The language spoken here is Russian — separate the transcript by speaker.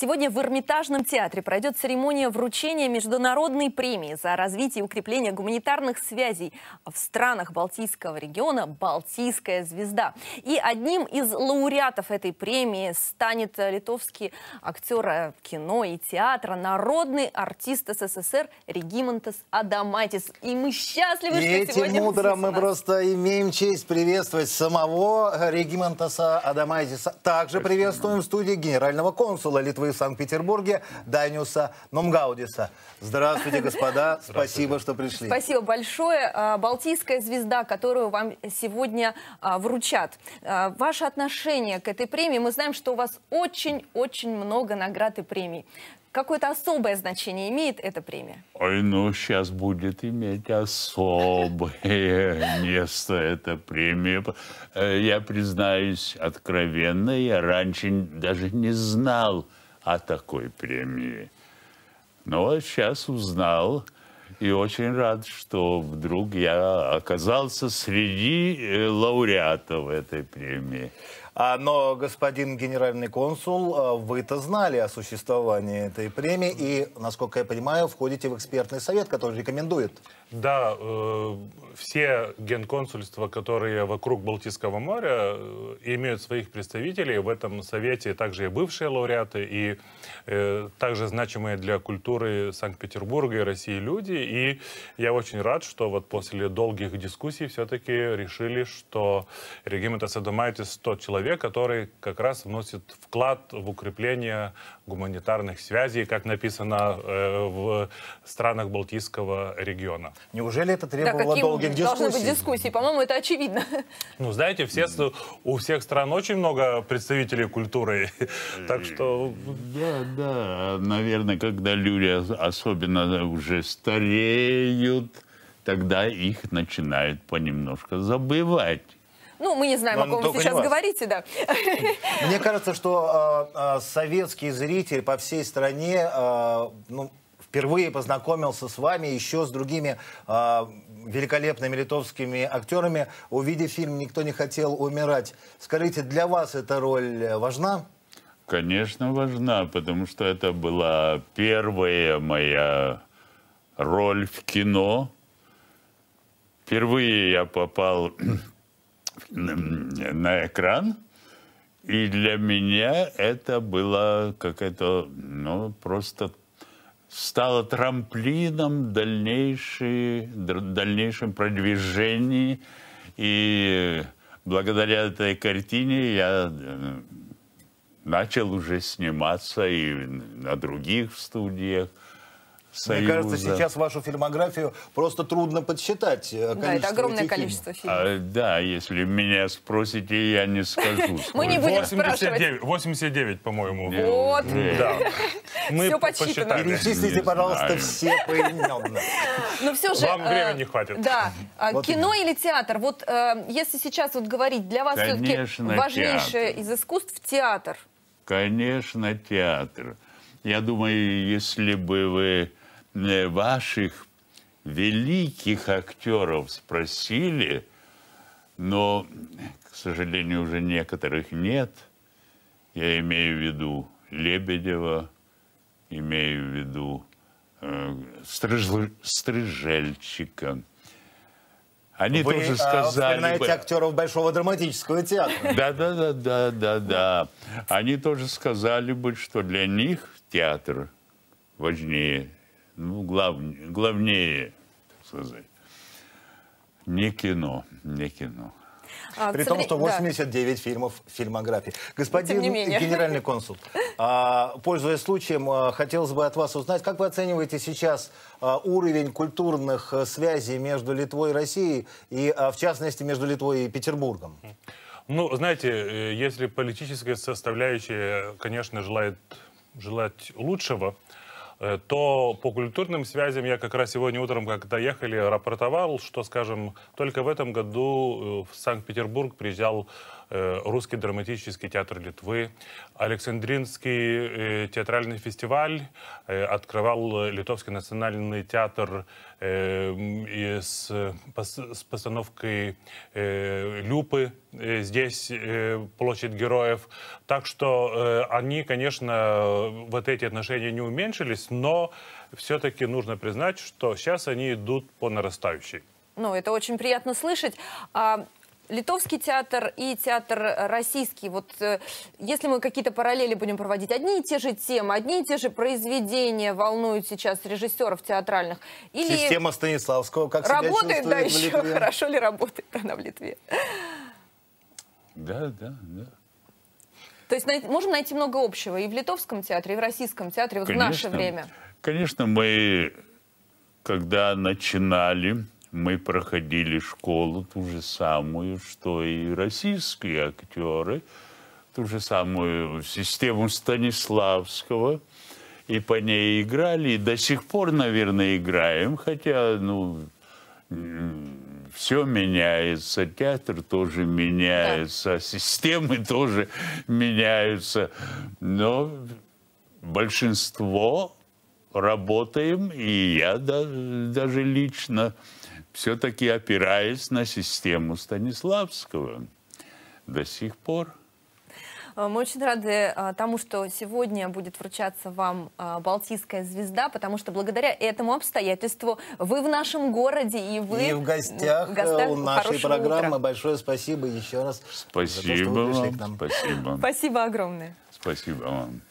Speaker 1: Сегодня в Эрмитажном театре пройдет церемония вручения международной премии за развитие и укрепление гуманитарных связей в странах Балтийского региона «Балтийская звезда». И одним из лауреатов этой премии станет литовский актер э, кино и театра, народный артист СССР Регимонтес Адаматис. И мы счастливы, и этим сегодня... этим утром мы
Speaker 2: просто имеем честь приветствовать самого Регимонтаса Адаматиса. Также приветствуем в студии генерального консула Литвы в Санкт-Петербурге Даниуса Номгаудиса. Здравствуйте, господа. Здравствуйте. Спасибо, что пришли. Спасибо
Speaker 1: большое. А, Балтийская звезда, которую вам сегодня а, вручат. А, Ваше отношение к этой премии. Мы знаем, что у вас очень-очень много наград и премий. Какое-то особое значение имеет эта премия?
Speaker 3: Ой, ну сейчас будет иметь особое место эта премия. Э, я признаюсь откровенно, я раньше даже не знал, о такой премии. Но ну, сейчас а узнал и очень рад, что
Speaker 2: вдруг я оказался среди э, лауреатов этой премии. А, но, господин генеральный консул, а, вы-то знали о существовании этой премии и, насколько я понимаю, входите в экспертный совет, который рекомендует.
Speaker 4: Да, э, все генконсульства, которые вокруг Балтийского моря, э, имеют своих представителей. В этом совете также и бывшие лауреаты, и э, также значимые для культуры Санкт-Петербурга и России люди. И я очень рад, что вот после долгих дискуссий все-таки решили, что Регимента Садомайтис 100 человек, человек, который как раз вносит вклад в укрепление гуманитарных связей, как написано э, в странах Балтийского региона.
Speaker 2: Неужели это требовало да, долгих дискуссий? Должны быть
Speaker 1: дискуссии, по-моему, это очевидно.
Speaker 4: Ну, знаете, все, у всех стран очень много представителей культуры, так что...
Speaker 3: Да, да, наверное, когда люди особенно уже стареют, тогда их начинают понемножку забывать.
Speaker 1: Ну, мы не знаем, Но, о ком вы сейчас говорите, да.
Speaker 2: Мне кажется, что э, э, советский зритель по всей стране э, ну, впервые познакомился с вами еще с другими э, великолепными литовскими актерами. Увидев фильм «Никто не хотел умирать», скажите, для вас эта роль важна?
Speaker 3: Конечно, важна, потому что это была первая моя роль в кино. Впервые я попал на экран. И для меня это было как это, ну, просто стало трамплином дальнейшей, дальнейшем продвижении. И благодаря этой картине я э, начал уже сниматься и на других студиях. Союза. Мне кажется, сейчас
Speaker 2: вашу фильмографию просто трудно подсчитать. Э, да, это огромное этих количество фильмов.
Speaker 3: А, да, если меня спросите, я не
Speaker 1: скажу. Мы не будем спрашивать.
Speaker 3: 89, по-моему.
Speaker 2: Вот.
Speaker 1: Мы посчитали. Перечислите,
Speaker 2: пожалуйста, все поименно.
Speaker 1: Ну, все же... Вам э, времени не хватит. Да. А, кино или театр? Вот э, если сейчас вот говорить, для вас все-таки важнейшее из искусств театр.
Speaker 3: Конечно, театр. Я думаю, если бы вы э, ваших великих актеров спросили, но, к сожалению, уже некоторых нет. Я имею в виду Лебедева, имею в виду э, Стрыж... Стрыжельчика. Они Вы, тоже э, сказали... Вы вспоминаете бы...
Speaker 2: актеров Большого драматического театра.
Speaker 3: Да-да-да-да-да-да. Они тоже сказали бы, что для них театр важнее, ну, главнее, главнее, так сказать. Не кино, не кино.
Speaker 1: А, При том, что
Speaker 2: 89 да. фильмов фильмографии. Господин генеральный консул, а, пользуясь случаем, а, хотелось бы от вас узнать, как вы оцениваете сейчас а, уровень культурных э, связей между Литвой и Россией, и в частности между Литвой и Петербургом?
Speaker 4: Ну, знаете, э, если политическая составляющая, конечно, желает желать лучшего, э, то по культурным связям я как раз сегодня утром, когда ехали, рапортовал, что, скажем, только в этом году э, в Санкт-Петербург приезжал э, Русский драматический театр Литвы, Александринский театральный фестиваль, открывал Литовский национальный театр с постановкой «Люпы», Э, здесь э, площадь героев. Так что э, они, конечно, вот эти отношения не уменьшились, но все-таки нужно признать, что сейчас они идут по нарастающей.
Speaker 1: Ну, это очень приятно слышать. А литовский театр и театр российский, вот если мы какие-то параллели будем проводить, одни и те же темы, одни и те же произведения волнуют сейчас режиссеров театральных. Или Система
Speaker 2: Станиславского как работает, себя да, еще хорошо
Speaker 1: ли работает она в Литве?
Speaker 2: Да,
Speaker 3: да, да.
Speaker 1: То есть можем найти много общего и в литовском театре, и в российском театре, конечно, в наше время.
Speaker 3: Конечно, мы, когда начинали, мы проходили школу ту же самую, что и российские актеры, ту же самую систему Станиславского, и по ней играли, и до сих пор, наверное, играем, хотя, ну, все меняется, театр тоже меняется, да. системы тоже меняются, но большинство работаем, и я даже, даже лично все-таки опираюсь на систему Станиславского до сих пор.
Speaker 1: Э, мы очень рады э, тому, что сегодня будет вручаться вам э, Балтийская звезда, потому что благодаря этому обстоятельству вы в нашем городе и вы и в гостях, в гостях у нашей
Speaker 2: программы. Утра. Большое спасибо еще раз. Спасибо за то, что вы пришли к нам.
Speaker 3: Спасибо.
Speaker 1: Спасибо огромное.
Speaker 3: Спасибо вам.